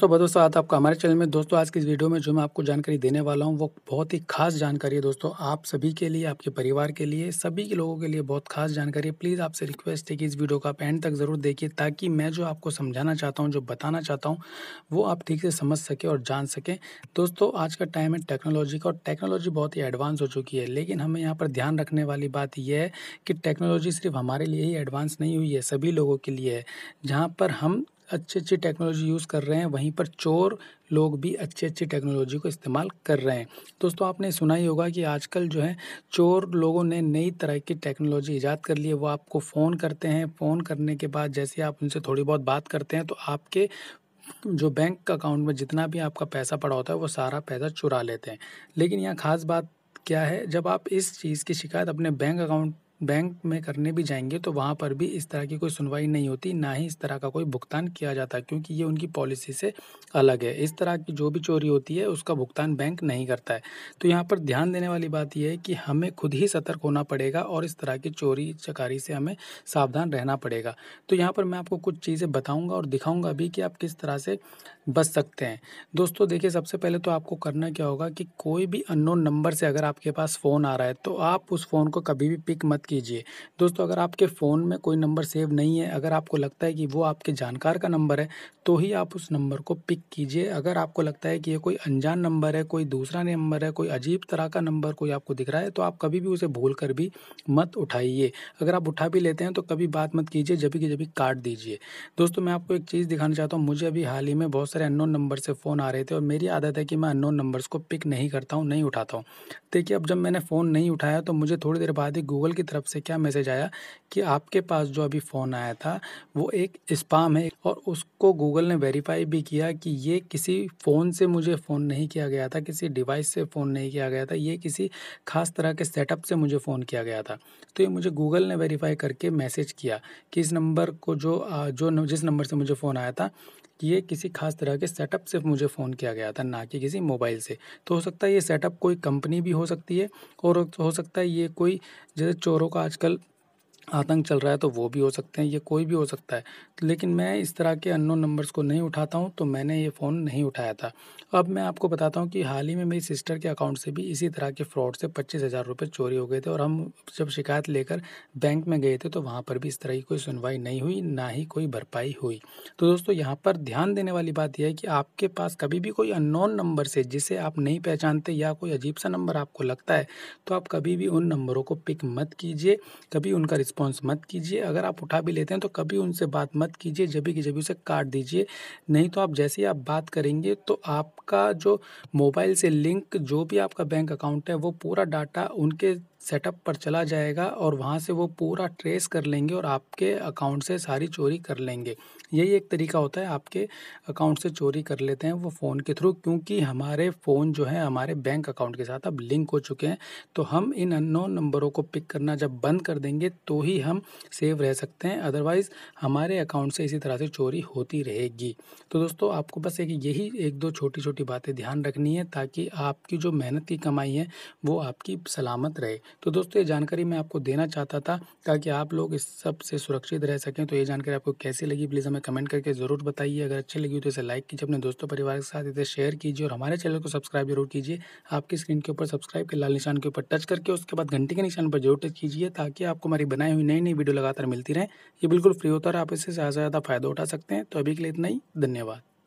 तो दोस्तों आज आपका हमारे चैनल में दोस्तों आज की इस वीडियो में जो मैं आपको जानकारी देने वाला हूँ वो बहुत ही खास जानकारी है दोस्तों आप सभी के लिए आपके परिवार के लिए सभी के लोगों के लिए बहुत खास जानकारी है प्लीज़ आपसे रिक्वेस्ट है कि इस वीडियो का आप एंड तक ज़रूर देखिए ताकि मैं जो आपको समझाना चाहता हूँ जो बताना चाहता हूँ वो आप ठीक से समझ सकें और जान सकें दोस्तों आज का टाइम है टेक्नोलॉजी का और टेक्नोलॉजी बहुत ही एडवांस हो चुकी है लेकिन हमें यहाँ पर ध्यान रखने वाली बात यह है कि टेक्नोलॉजी सिर्फ हमारे लिए ही एडवांस नहीं हुई है सभी लोगों के लिए है जहाँ पर हम अच्छी अच्छी टेक्नोलॉजी यूज़ कर रहे हैं वहीं पर चोर लोग भी अच्छी अच्छी टेक्नोलॉजी को इस्तेमाल कर रहे हैं दोस्तों आपने सुना ही होगा कि आजकल जो है चोर लोगों ने नई तरह की टेक्नोलॉजी ईजाद कर ली है वो आपको फ़ोन करते हैं फ़ोन करने के बाद जैसे आप उनसे थोड़ी बहुत बात करते हैं तो आपके जो बैंक अकाउंट में जितना भी आपका पैसा पड़ा होता है वो सारा पैसा चुरा लेते हैं लेकिन यहाँ ख़ास बात क्या है जब आप इस चीज़ की शिकायत अपने बैंक अकाउंट बैंक में करने भी जाएंगे तो वहाँ पर भी इस तरह की कोई सुनवाई नहीं होती ना ही इस तरह का कोई भुगतान किया जाता क्योंकि ये उनकी पॉलिसी से अलग है इस तरह की जो भी चोरी होती है उसका भुगतान बैंक नहीं करता है तो यहाँ पर ध्यान देने वाली बात यह है कि हमें खुद ही सतर्क होना पड़ेगा और इस तरह की चोरी चकारी से हमें सावधान रहना पड़ेगा तो यहाँ पर मैं आपको कुछ चीज़ें बताऊँगा और दिखाऊँगा भी कि आप किस तरह से बच सकते हैं दोस्तों देखिए सबसे पहले तो आपको करना क्या होगा कि कोई भी अननोन नंबर से अगर आपके पास फ़ोन आ रहा है तो आप उस फ़ोन को कभी भी पिक मत कीजिए दोस्तों अगर आपके फ़ोन में कोई नंबर सेव नहीं है अगर आपको लगता है कि वो आपके जानकार का नंबर है तो ही आप उस नंबर को पिक कीजिए अगर आपको लगता है कि ये कोई अनजान नंबर है कोई दूसरा नंबर है कोई अजीब तरह का नंबर कोई आपको दिख रहा है तो आप कभी भी उसे भूल कर भी मत उठाइए अगर आप उठा भी लेते हैं तो कभी बात मत कीजिए जब भी जब काट दीजिए दोस्तों मैं आपको एक चीज़ दिखाना चाहता हूँ मुझे अभी हाल ही में बहुत सारे अननोन नंबर से फ़ोन आ रहे थे और मेरी आदत है कि मैं अननोन नंबर्स को पिक नहीं करता हूँ नहीं उठाता हूँ देखिए अब जब मैंने फ़ोन नहीं उठाया तो मुझे थोड़ी देर बाद ही गूगल की तरफ से क्या मैसेज आया कि आपके पास जो अभी फ़ोन आया था वो एक स्पाम है और उसको गूगल ने वेरीफाई भी किया कि ये किसी फ़ोन से मुझे फ़ोन नहीं किया गया था किसी डिवाइस से फ़ोन नहीं किया गया था ये किसी खास तरह के सेटअप से मुझे फ़ोन किया गया था तो ये मुझे गूगल ने वेरीफाई करके मैसेज किया कि इस नंबर को जो जो जिस नंबर से मुझे फ़ोन आया था कि ये किसी खास तरह के सेटअप से मुझे फ़ोन किया गया था ना कि किसी मोबाइल से तो हो सकता है ये सेटअप कोई कंपनी भी हो सकती है और हो सकता है ये कोई जैसे चोरों का आजकल आतंक चल रहा है तो वो भी हो सकते हैं ये कोई भी हो सकता है लेकिन मैं इस तरह के अन्य नंबर्स को नहीं उठाता हूँ तो मैंने ये फ़ोन नहीं उठाया था अब मैं आपको बताता हूँ कि हाल ही में मेरी सिस्टर के अकाउंट से भी इसी तरह के फ्रॉड से पच्चीस हज़ार रुपये चोरी हो गए थे और हम जब शिकायत लेकर बैंक में गए थे तो वहाँ पर भी इस तरह की कोई सुनवाई नहीं हुई ना ही कोई भरपाई हुई तो दोस्तों यहाँ पर ध्यान देने वाली बात यह है कि आपके पास कभी भी कोई अननोन नंबर से जिसे आप नहीं पहचानते या कोई अजीब सा नंबर आपको लगता है तो आप कभी भी उन नंबरों को पिक मत कीजिए कभी उनका रिस्पॉन्स मत कीजिए अगर आप उठा भी लेते हैं तो कभी उनसे बात मत कीजिए जबी की जब उसे काट दीजिए नहीं तो आप जैसे ही आप बात करेंगे तो आपका जो मोबाइल से लिंक जो भी आपका बैंक अकाउंट है वो पूरा डाटा उनके सेटअप पर चला जाएगा और वहाँ से वो पूरा ट्रेस कर लेंगे और आपके अकाउंट से सारी चोरी कर लेंगे यही एक तरीका होता है आपके अकाउंट से चोरी कर लेते हैं वो फ़ोन के थ्रू क्योंकि हमारे फ़ोन जो है हमारे बैंक अकाउंट के साथ अब लिंक हो चुके हैं तो हम इन अननोन नंबरों को पिक करना जब बंद कर देंगे तो ही हम सेव रह सकते हैं अदरवाइज़ हमारे अकाउंट से इसी तरह से चोरी होती रहेगी तो दोस्तों आपको बस एक यही एक दो छोटी छोटी बातें ध्यान रखनी है ताकि आपकी जो मेहनत की कमाई है वो आपकी सलामत रहे तो दोस्तों ये जानकारी मैं आपको देना चाहता था ताकि आप लोग इस सब से सुरक्षित रह सकें तो ये जानकारी आपको कैसी लगी प्लीज़ हमें में कमेंट करके ज़रूर बताइए अगर अच्छी लगी हो तो इसे लाइक कीजिए अपने दोस्तों परिवार के साथ इसे शेयर कीजिए और हमारे चैनल को सब्सक्राइब जरूर कीजिए आपकी स्क्रीन के ऊपर सब्सक्राइब के लाल निशान के ऊपर टच करके उसके बाद घंटे के निशान पर जरूर टच कीजिए ताकि आपको हमारी बनाई हुई नई नई वीडियो लगातार मिलती रहे ये बिल्कुल फ्री होता है आप इससे ज़्यादा से ज़्यादा फ़ायदा उठा सकते हैं तो अभी के लिए इतना ही धन्यवाद